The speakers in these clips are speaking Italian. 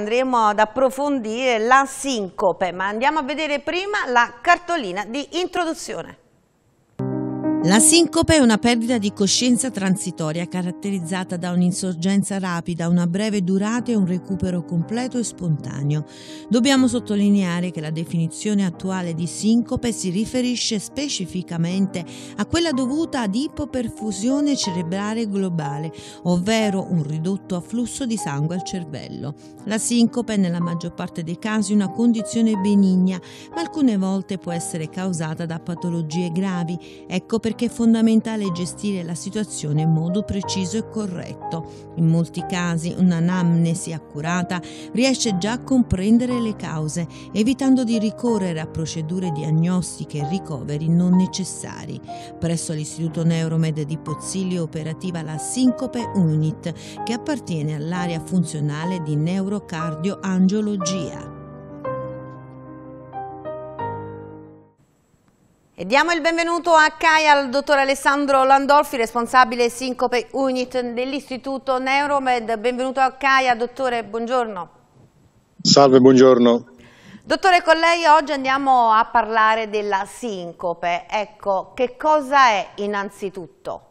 Andremo ad approfondire la sincope, ma andiamo a vedere prima la cartolina di introduzione. La sincope è una perdita di coscienza transitoria caratterizzata da un'insorgenza rapida, una breve durata e un recupero completo e spontaneo. Dobbiamo sottolineare che la definizione attuale di sincope si riferisce specificamente a quella dovuta ad ipoperfusione cerebrale globale, ovvero un ridotto afflusso di sangue al cervello. La sincope è nella maggior parte dei casi una condizione benigna, ma alcune volte può essere causata da patologie gravi. Ecco perché perché è fondamentale gestire la situazione in modo preciso e corretto. In molti casi un'anamnesi accurata riesce già a comprendere le cause, evitando di ricorrere a procedure diagnostiche e ricoveri non necessari. Presso l'Istituto Neuromed di Pozzilio operativa la Sincope Unit, che appartiene all'area funzionale di neurocardioangiologia. E diamo il benvenuto a CAIA al dottor Alessandro Landolfi, responsabile Sincope Unit dell'Istituto Neuromed. Benvenuto a CAIA, dottore, buongiorno. Salve, buongiorno. Dottore, con lei oggi andiamo a parlare della sincope. Ecco, che cosa è innanzitutto?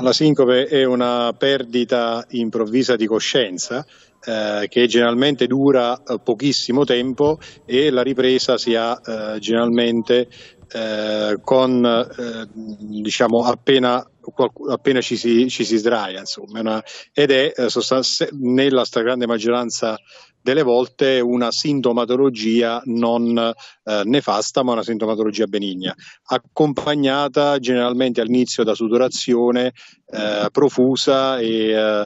la sincope è una perdita improvvisa di coscienza eh, che generalmente dura eh, pochissimo tempo e la ripresa si ha eh, generalmente eh, con diciamo appena, appena ci, si, ci si sdraia insomma una, ed è nella stragrande maggioranza delle volte una sintomatologia non nefasta ma una sintomatologia benigna accompagnata generalmente all'inizio da sudorazione profusa e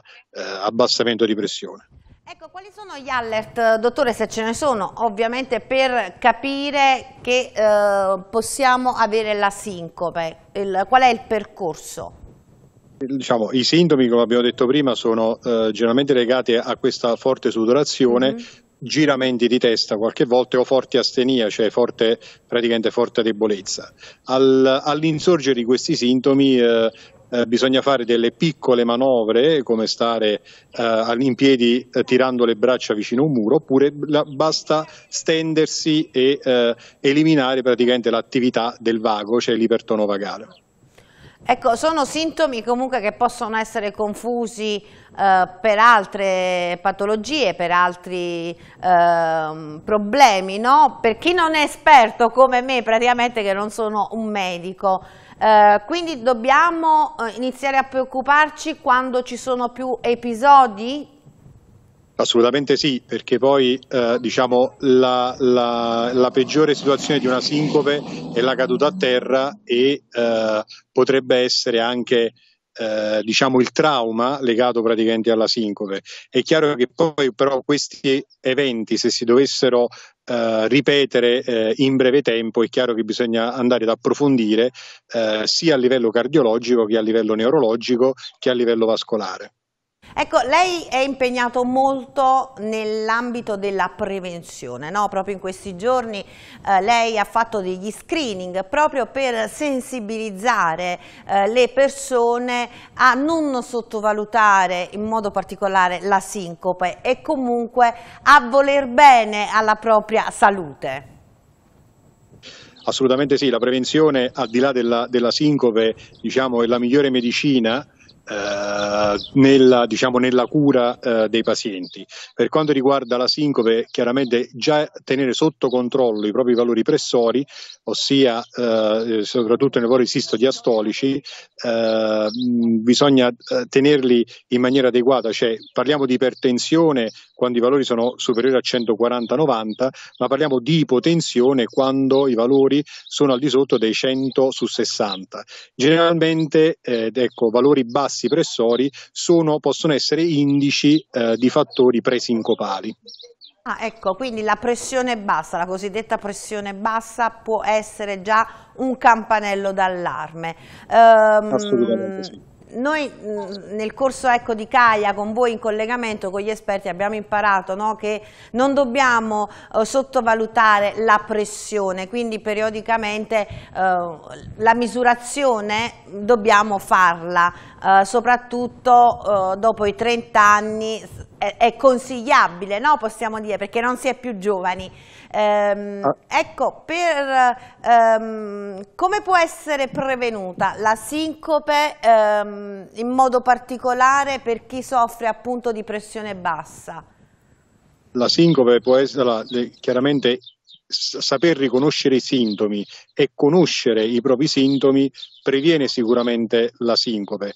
abbassamento di pressione Ecco, quali sono gli alert, eh, dottore, se ce ne sono, ovviamente per capire che eh, possiamo avere la sincope, il, qual è il percorso? Diciamo, i sintomi, come abbiamo detto prima, sono eh, generalmente legati a questa forte sudorazione, mm -hmm giramenti di testa qualche volta o forte astenia, cioè forte, praticamente forte debolezza. Al, all'insorgere di questi sintomi eh, eh, bisogna fare delle piccole manovre come stare eh, in piedi eh, tirando le braccia vicino a un muro oppure la, basta stendersi e eh, eliminare praticamente l'attività del vago, cioè l'ipertono vagale. Ecco, sono sintomi comunque che possono essere confusi eh, per altre patologie, per altri eh, problemi, no? Per chi non è esperto come me, praticamente che non sono un medico, eh, quindi dobbiamo eh, iniziare a preoccuparci quando ci sono più episodi? Assolutamente sì, perché poi eh, diciamo, la, la, la, peggiore situazione di una sincope è la caduta a terra e eh, potrebbe essere anche eh, diciamo il trauma legato praticamente alla sincope. È chiaro che poi però questi eventi, se si dovessero eh, ripetere eh, in breve tempo, è chiaro che bisogna andare ad approfondire eh, sia a livello cardiologico che a livello neurologico che a livello vascolare. Ecco, lei è impegnato molto nell'ambito della prevenzione, no? proprio in questi giorni eh, lei ha fatto degli screening proprio per sensibilizzare eh, le persone a non sottovalutare in modo particolare la sincope e comunque a voler bene alla propria salute. Assolutamente sì, la prevenzione al di là della, della sincope diciamo, è la migliore medicina eh, eh, nella, diciamo, nella cura eh, dei pazienti. Per quanto riguarda la sincope, chiaramente già tenere sotto controllo i propri valori pressori, ossia eh, soprattutto nei valori sistodiastolici, bisogna tenerli in maniera adeguata, cioè parliamo di ipertensione quando i valori sono superiori a 140-90, ma parliamo di ipotensione quando i valori sono al di sotto dei 100 su 60. Generalmente, eh, ecco, valori bassi pressori sono, possono essere indici eh, di fattori presincopali. Ah, ecco, quindi la pressione bassa, la cosiddetta pressione bassa può essere già un campanello d'allarme. Um, Assolutamente sì noi mm, nel corso ecco, di CAIA con voi in collegamento con gli esperti abbiamo imparato no, che non dobbiamo eh, sottovalutare la pressione, quindi periodicamente eh, la misurazione dobbiamo farla eh, soprattutto eh, dopo i 30 anni è, è consigliabile, no? possiamo dire, perché non si è più giovani. Ehm, ah. ecco, per, ehm, come può essere prevenuta la sincope ehm, in modo particolare per chi soffre appunto di pressione bassa? La sincope può essere, chiaramente saper riconoscere i sintomi e conoscere i propri sintomi previene sicuramente la sincope.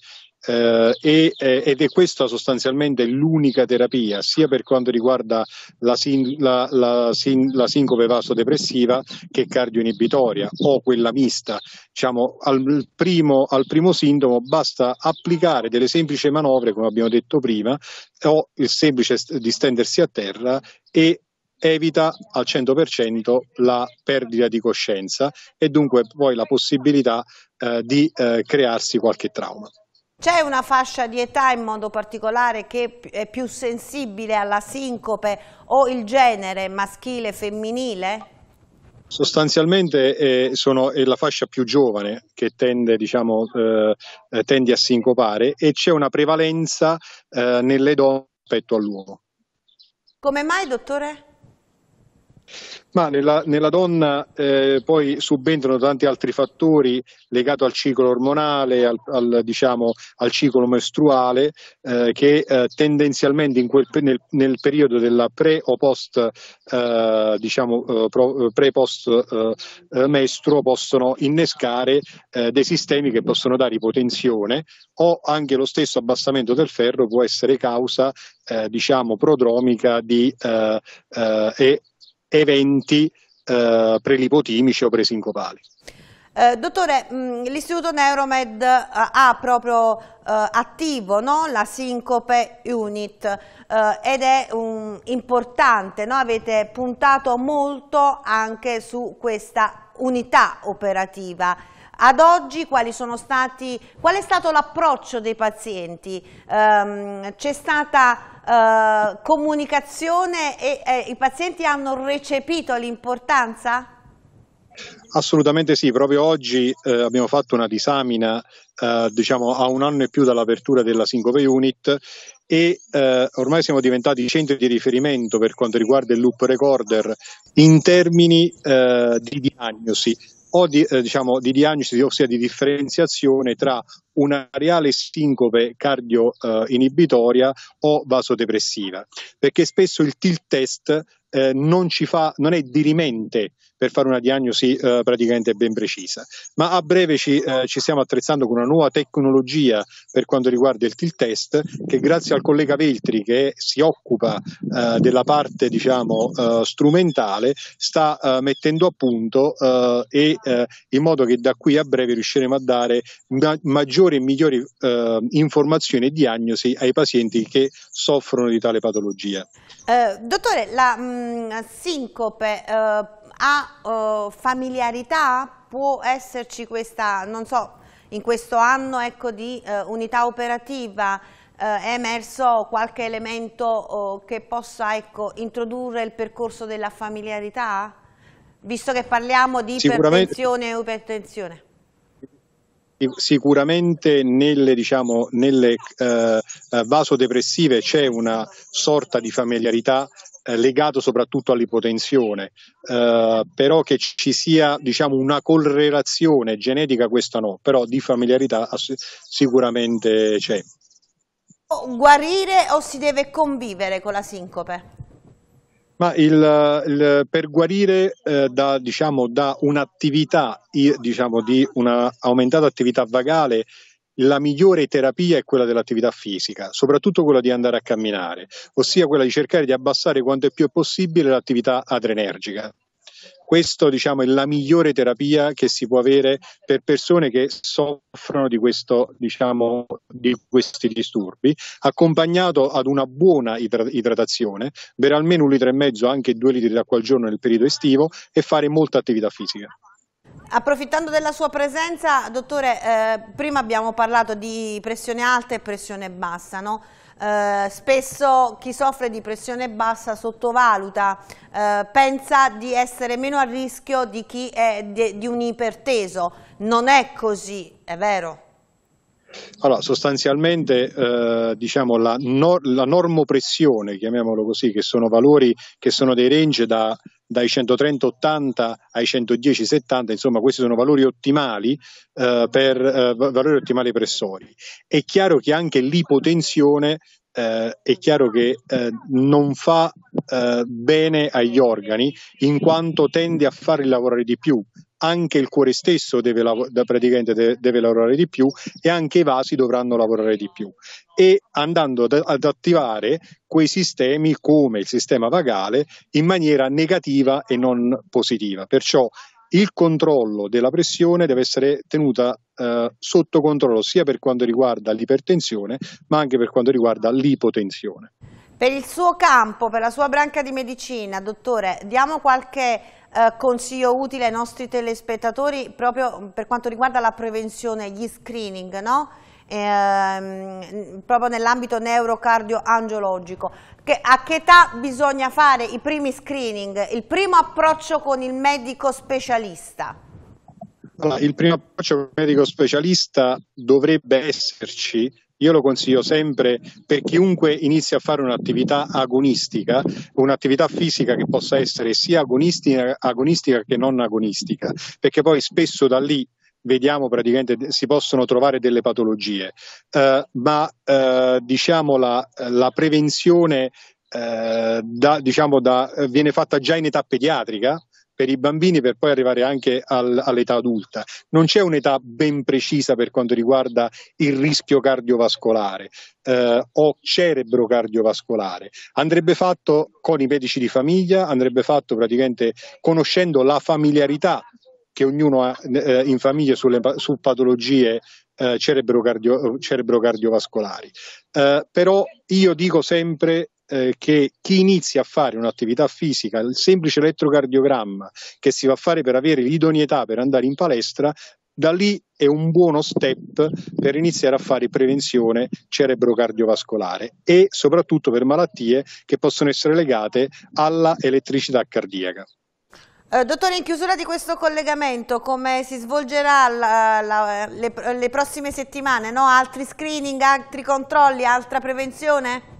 Eh, e, eh, ed è questa sostanzialmente l'unica terapia, sia per quanto riguarda la, sin, la, la, sin, la sincope vasodepressiva che cardioinibitoria o quella mista. Diciamo, al, primo, al primo sintomo basta applicare delle semplici manovre, come abbiamo detto prima, o il semplice distendersi a terra e evita al 100% la perdita di coscienza e dunque poi la possibilità eh, di eh, crearsi qualche trauma. C'è una fascia di età in modo particolare che è più sensibile alla sincope o il genere maschile e femminile? Sostanzialmente eh, sono, è la fascia più giovane che tende, diciamo, eh, tende a sincopare e c'è una prevalenza eh, nelle donne rispetto all'uomo. Come mai, dottore? Ma nella, nella donna eh, poi subentrano tanti altri fattori legati al ciclo ormonale, al, al, diciamo, al ciclo mestruale, eh, che eh, tendenzialmente quel, nel, nel, periodo della pre o post, eh, diciamo, eh, pro, eh, pre-post mestruo possono innescare dei sistemi che possono dare ipotensione o anche lo stesso abbassamento del ferro può essere causa, diciamo, prodromica di, e eventi eh, prelipotimici o presincopali. Eh, dottore, mm, l'Istituto Neuromed eh, ha proprio eh, attivo no? la Sincope Unit eh, ed è um, importante, no? avete puntato molto anche su questa unità operativa. Ad oggi stati, qual è stato l'approccio dei pazienti? Um, C'è stata uh, comunicazione e eh, i pazienti hanno recepito l'importanza? Assolutamente sì, proprio oggi eh, abbiamo fatto una disamina eh, diciamo a un anno e più dall'apertura della Sincope Unit e eh, ormai siamo diventati centri di riferimento per quanto riguarda il loop recorder in termini eh, di diagnosi, o di, eh, diciamo, di diagnosi, ossia di differenziazione tra una reale sincope cardioinibitoria eh, o vasodepressiva, perché spesso il tilt test eh, non, fa, non, è dirimente per fare una diagnosi eh, praticamente ben precisa. Ma a breve ci, eh, ci, stiamo attrezzando con una nuova tecnologia per quanto riguarda il tilt test, che grazie al collega Veltri che si occupa eh, della parte diciamo, eh, strumentale sta mettendo a punto e, in modo che da qui a breve riusciremo a dare ma- maggiori e migliori informazioni e diagnosi ai pazienti che soffrono di tale patologia. Eh, dottore, la, mh mm, Mm, sincope eh, ha eh, familiarità? Può esserci questa, non so, in questo anno ecco, di eh, unità operativa eh, è emerso qualche elemento oh, che possa ecco, introdurre il percorso della familiarità? Visto che parliamo di ipertensione e ipertensione. Sicuramente nelle, diciamo, nelle eh, eh, vasodepressive c'è una sorta di familiarità eh, legato soprattutto all'ipotensione, eh, però che ci sia diciamo, una correlazione genetica questa no, però di familiarità sicuramente c'è. Guarire o si deve convivere con la sincope? Ma il, il, per guarire eh, da, diciamo, da, un'attività, diciamo, di una aumentata attività vagale, la migliore terapia è quella dell'attività fisica, soprattutto quella di andare a camminare, ossia quella di cercare di abbassare quanto è più possibile l'attività adrenergica. Questo diciamo, è la migliore terapia che si può avere per persone che soffrono di, questo, diciamo, di questi disturbi, accompagnato ad una buona idratazione, bere almeno un litro e mezzo, anche due litri d'acqua al giorno nel periodo estivo e fare molta attività fisica. Approfittando della sua presenza, dottore, eh, prima abbiamo parlato di pressione alta e pressione bassa, no? Eh, spesso chi soffre di pressione bassa sottovaluta, eh, pensa di essere meno a rischio di chi è di, di un iperteso. Non è così, è vero? Allora, sostanzialmente eh, diciamo la, no, la normopressione, chiamiamolo così, che sono valori che sono dei range da dai 130-80 ai 110-70, insomma questi sono valori ottimali, eh, per, eh, valori ottimali pressori. È chiaro che anche l'ipotensione eh, è chiaro che eh, non fa eh, bene agli organi in quanto tende a farli lavorare di più, anche il cuore stesso deve, lav- deve, deve, lavorare di più e anche i vasi dovranno lavorare di più e andando ad, ad attivare quei sistemi come il sistema vagale in maniera negativa e non positiva. Perciò il controllo della pressione deve essere tenuta eh, sotto controllo sia per quanto riguarda l'ipertensione ma anche per quanto riguarda l'ipotensione. Per il suo campo, per la sua branca di medicina, dottore, diamo qualche eh, consiglio utile ai nostri telespettatori proprio per quanto riguarda la prevenzione, gli screening, no? ehm, proprio nell'ambito neurocardio-angiologico. Che, a che età bisogna fare i primi screening, il primo approccio con il medico specialista? Allora, il primo approccio con il medico specialista dovrebbe esserci io lo consiglio sempre per chiunque inizia a fare un'attività agonistica, un'attività fisica che possa essere sia agonistica, agonistica che non agonistica, perché poi spesso da lì vediamo praticamente si possono trovare delle patologie, eh, ma eh, diciamo la, la prevenzione eh, da, diciamo da, viene fatta già in età pediatrica per i bambini per poi arrivare anche al, all'età adulta. Non c'è un'età ben precisa per quanto riguarda il rischio cardiovascolare eh, o cerebro cardiovascolare. Andrebbe fatto con i medici di famiglia, andrebbe fatto praticamente conoscendo la familiarità che ognuno ha eh, in famiglia sulle, su patologie eh, cerebro-cardio- cerebro Eh, però io dico sempre eh, che chi inizia a fare un'attività fisica, il semplice elettrocardiogramma che si va a fare per avere l'idoneità per andare in palestra, da lì è un buono step per iniziare a fare prevenzione cerebrocardiovascolare e soprattutto per malattie che possono essere legate alla elettricità cardiaca. Eh, dottore, in chiusura di questo collegamento, come si svolgerà la, la, le, le, prossime settimane? No? Altri screening, altri controlli, altra prevenzione?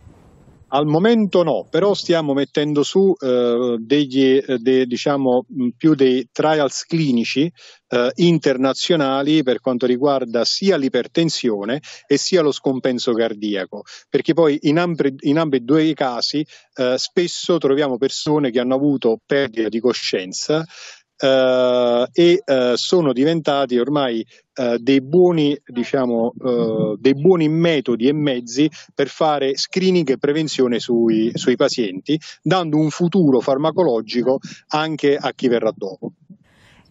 Al momento no, però stiamo mettendo su eh, degli, eh, de, diciamo, più dei trials clinici eh, internazionali per quanto riguarda sia l'ipertensione e sia lo scompenso cardiaco, perché poi in, ambre, in ambedue i casi eh, spesso troviamo persone che hanno avuto perdita di coscienza eh, e eh, sono diventati ormai eh, dei buoni, diciamo, dei buoni metodi e mezzi per fare screening e prevenzione sui, sui pazienti, dando un futuro farmacologico anche a chi verrà dopo.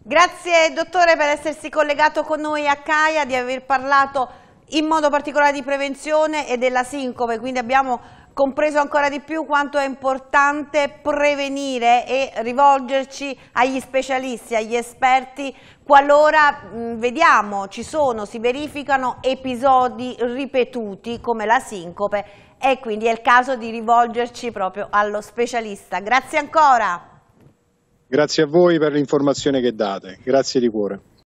Grazie dottore per essersi collegato con noi a Caia, di aver parlato in modo particolare di prevenzione e della sincope, quindi abbiamo compreso ancora di più quanto è importante prevenire e rivolgerci agli specialisti, agli esperti, qualora mh, mm, vediamo, ci sono, si verificano episodi ripetuti come la sincope e quindi è il caso di rivolgerci proprio allo specialista. Grazie ancora! Grazie a voi per l'informazione che date, grazie di cuore.